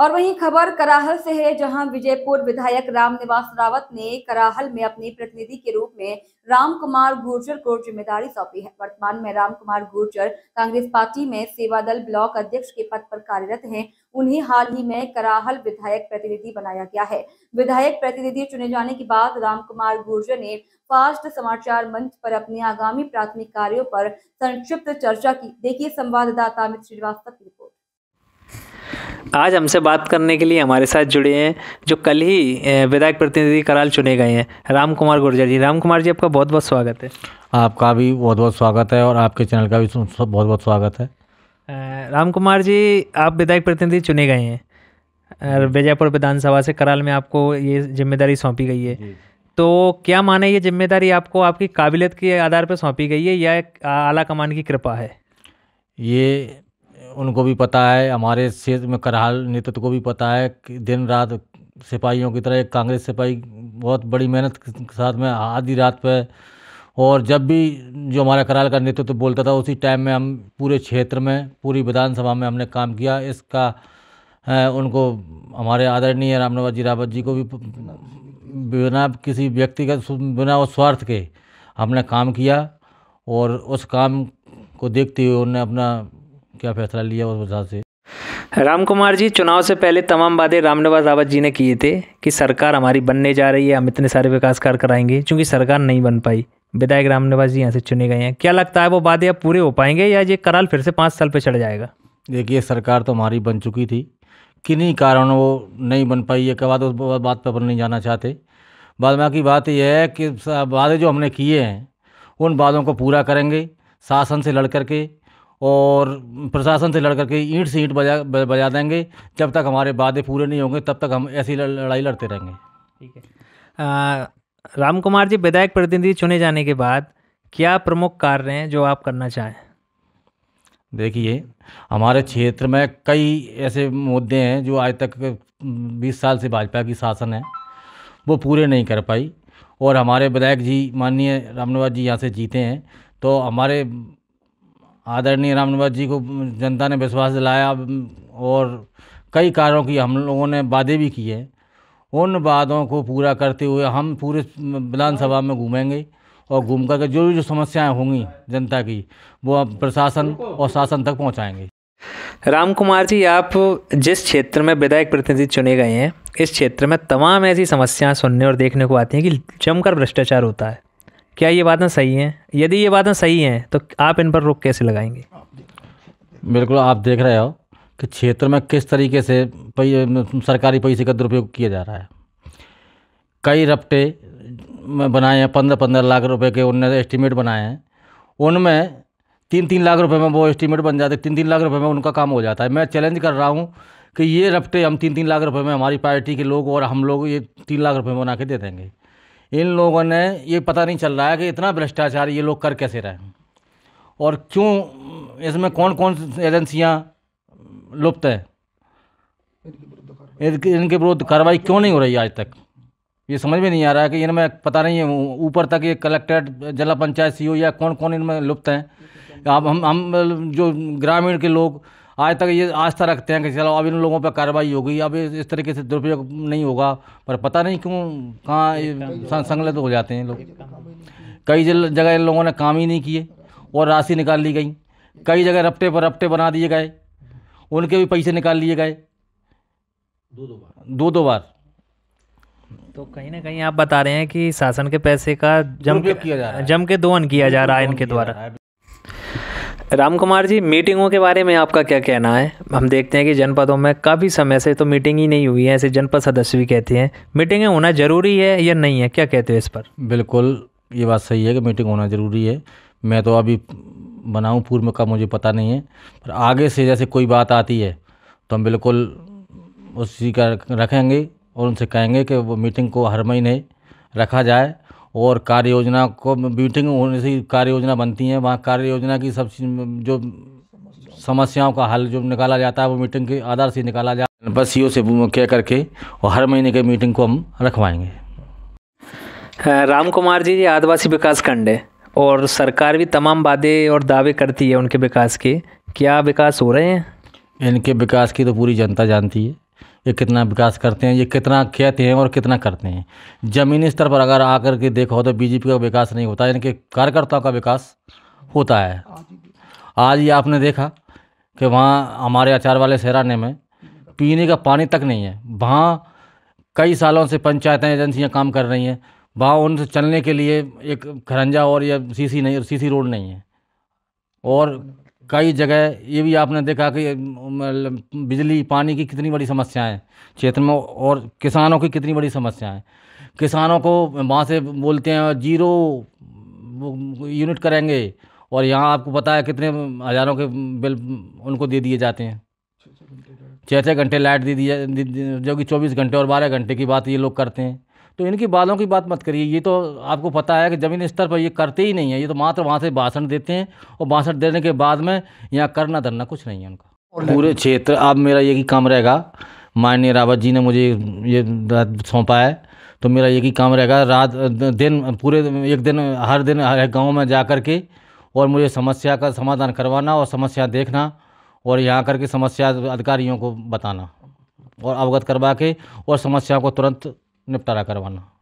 और वहीं खबर कराहल से है जहां विजयपुर विधायक राम निवास रावत ने कराहल में अपने प्रतिनिधि के रूप में राम कुमार गुर्जर को जिम्मेदारी सौंपी है वर्तमान में राम कुमार गुर्जर कांग्रेस पार्टी में सेवा दल ब्लॉक अध्यक्ष के पद पर कार्यरत हैं उन्हें हाल ही में कराहल विधायक प्रतिनिधि बनाया गया है विधायक प्रतिनिधि चुने जाने के बाद राम कुमार गुर्जर ने फास्ट समाचार मंच पर अपने आगामी प्राथमिक कार्यो पर संक्षिप्त चर्चा की देखिए संवाददाता अमित श्रीवास्तव की आज हमसे बात करने के लिए हमारे साथ जुड़े हैं जो कल ही विधायक प्रतिनिधि कराल चुने गए हैं राम कुमार गुर्जर जी राम कुमार जी आपका बहुत बहुत स्वागत है आपका भी बहुत बहुत स्वागत है और आपके चैनल का भी बहुत बहुत स्वागत है राम कुमार जी आप विधायक प्रतिनिधि चुने गए हैं विजयपुर विधानसभा से कराल में आपको ये जिम्मेदारी सौंपी गई है तो क्या माने ये जिम्मेदारी आपको आपकी काबिलियत के आधार पर सौंपी गई है या आला कमान की कृपा है ये उनको भी पता है हमारे क्षेत्र में करहाल नेतृत्व को भी पता है कि दिन रात सिपाहियों की तरह एक कांग्रेस सिपाही बहुत बड़ी मेहनत के साथ में आधी रात पे और जब भी जो हमारा कराल का नेतृत्व तो बोलता था उसी टाइम में हम पूरे क्षेत्र में पूरी विधानसभा में हमने काम किया इसका उनको हमारे आदरणीय रामनवाज जी रावत जी को भी बिना किसी व्यक्ति का बिना उस स्वार्थ के हमने काम किया और उस काम को देखते हुए उन्होंने अपना क्या फैसला लिया उस वजह से राम कुमार जी चुनाव से पहले तमाम वादे रामनिवास रावत जी ने किए थे कि सरकार हमारी बनने जा रही है हम इतने सारे विकास कार्य कराएंगे चूँकि सरकार नहीं बन पाई विधायक रामनिवास जी यहाँ से चुने गए हैं क्या लगता है वो वादे अब पूरे हो पाएंगे या ये कराल फिर से पाँच साल पर चढ़ जाएगा देखिए सरकार तो हमारी बन चुकी थी किन्हीं कारण वो नहीं बन पाई है कबाद उस बात पर नहीं जाना चाहते बाद की बात यह है कि वादे जो हमने किए हैं उन वादों को पूरा करेंगे शासन से लड़ करके और प्रशासन से लड़ करके ईंट से ईंट बजा बजा देंगे जब तक हमारे वादे पूरे नहीं होंगे तब तक हम ऐसी लड़ाई लड़ते रहेंगे ठीक है राम कुमार जी विधायक प्रतिनिधि चुने जाने के बाद क्या प्रमुख कार्य हैं जो आप करना चाहें देखिए हमारे क्षेत्र में कई ऐसे मुद्दे हैं जो आज तक 20 साल से भाजपा की शासन है वो पूरे नहीं कर पाई और हमारे विधायक जी माननीय रामनिवास जी यहाँ से जीते हैं तो हमारे आदरणीय रामनिवास जी को जनता ने विश्वास दिलाया और कई कार्यों की हम लोगों ने वादे भी किए उन वादों को पूरा करते हुए हम पूरे विधानसभा में घूमेंगे और घूम कर के जो भी जो समस्याएं होंगी जनता की वो हम प्रशासन और शासन तक पहुंचाएंगे राम कुमार जी आप जिस क्षेत्र में विधायक प्रतिनिधि चुने गए हैं इस क्षेत्र में तमाम ऐसी समस्याएं सुनने और देखने को आती हैं कि जमकर भ्रष्टाचार होता है क्या ये बातें सही हैं यदि ये बातें सही हैं तो आप इन पर रोक कैसे लगाएंगे बिल्कुल आप देख रहे हो कि क्षेत्र में किस तरीके से पै, सरकारी पैसे का दुरुपयोग किया जा रहा है कई रपटे बनाए हैं पंद्रह पंद्रह लाख रुपए के उनने एस्टीमेट बनाए हैं उनमें तीन तीन लाख रुपए में वो एस्टीमेट बन जाते हैं तीन तीन लाख रुपए में उनका काम हो जाता है मैं चैलेंज कर रहा हूँ कि ये रपटे हम तीन तीन लाख रुपए में हमारी पार्टी के लोग और हम लोग ये तीन लाख रुपए में बना के दे देंगे इन लोगों ने ये पता नहीं चल रहा है कि इतना भ्रष्टाचार ये लोग कर कैसे रहे और क्यों इसमें कौन कौन एजेंसियाँ लुप्त है इनके विरुद्ध कार्रवाई क्यों नहीं हो रही आज तक ये समझ में नहीं आ रहा है कि इनमें पता नहीं है ऊपर तक ये कलेक्ट्रेट जिला पंचायत सी या कौन कौन इनमें लुप्त हैं अब हम हम जो ग्रामीण के लोग आज तक ये आस्था रखते हैं कि चलो अब इन लोगों पर कार्रवाई होगी अब इस तरीके से दुरुपयोग नहीं होगा पर पता नहीं क्यों कहाँ तो हो जाते हैं लोग कई जगह इन लोगों ने काम ही नहीं किए और राशि निकाल ली गई कई जगह रपटे पर रपटे बना दिए गए उनके भी पैसे निकाल लिए गए दो दो बार दो दो बार तो कहीं ना कहीं आप बता रहे हैं कि शासन के पैसे का जम के किया जा रहा है जम के दोहन किया जा रहा है इनके द्वारा राम कुमार जी मीटिंगों के बारे में आपका क्या कहना है हम देखते हैं कि जनपदों में काफ़ी समय से तो मीटिंग ही नहीं हुई है ऐसे जनपद सदस्य भी कहते हैं मीटिंगें होना ज़रूरी है या नहीं है क्या कहते हो इस पर बिल्कुल ये बात सही है कि मीटिंग होना ज़रूरी है मैं तो अभी बनाऊँ पूर्व में का मुझे पता नहीं है पर आगे से जैसे कोई बात आती है तो हम बिल्कुल उसी का रखेंगे और उनसे कहेंगे कि वो मीटिंग को हर महीने रखा जाए और कार्य योजना को मीटिंग होने से कार्य योजना बनती है वहाँ कार्य योजना की सब जो समस्याओं का हल जो निकाला जाता है वो मीटिंग के आधार से निकाला जाता है बस सीओ से कह करके और हर महीने के मीटिंग को हम रखवाएंगे राम कुमार जी आदिवासी विकास खंड है और सरकार भी तमाम वादे और दावे करती है उनके विकास के क्या विकास हो रहे हैं इनके विकास की तो पूरी जनता जानती है ये कितना विकास करते हैं ये कितना कहते हैं और कितना करते हैं ज़मीनी स्तर पर अगर आकर के देखो तो बीजेपी का विकास नहीं होता यानी कि कार्यकर्ताओं का विकास होता है आज ये आपने देखा कि वहाँ हमारे आचार वाले सहराने में पीने का पानी तक नहीं है वहाँ कई सालों से पंचायतें एजेंसियाँ काम कर रही हैं वहाँ उनसे चलने के लिए एक खरंजा और या सीसी नहीं सीसी रोड नहीं है और कई जगह ये भी आपने देखा कि बिजली पानी की कितनी बड़ी समस्याएं हैं क्षेत्र में और किसानों की कितनी बड़ी समस्याएं हैं किसानों को वहाँ से बोलते हैं जीरो यूनिट करेंगे और यहाँ आपको पता है कितने हज़ारों के बिल उनको दे दिए जाते हैं छः छः घंटे लाइट दे दिए जो कि चौबीस घंटे और बारह घंटे की बात ये लोग करते हैं तो इनकी बालों की बात मत करिए ये तो आपको पता है कि ज़मीन स्तर पर ये करते ही नहीं है ये तो मात्र वहाँ से भाषण देते हैं और भाषण देने के बाद में यहाँ करना धरना कुछ नहीं है उनका पूरे क्षेत्र अब मेरा यही काम रहेगा माननीय रावत जी ने मुझे ये सौंपा है तो मेरा ये ही काम रहेगा रात दिन पूरे एक दिन हर दिन हर गाँव में जा कर के और मुझे समस्या का समाधान करवाना और समस्या देखना और यहाँ करके समस्या अधिकारियों को बताना और अवगत करवा के और समस्या को तुरंत નિપટારા કરવાના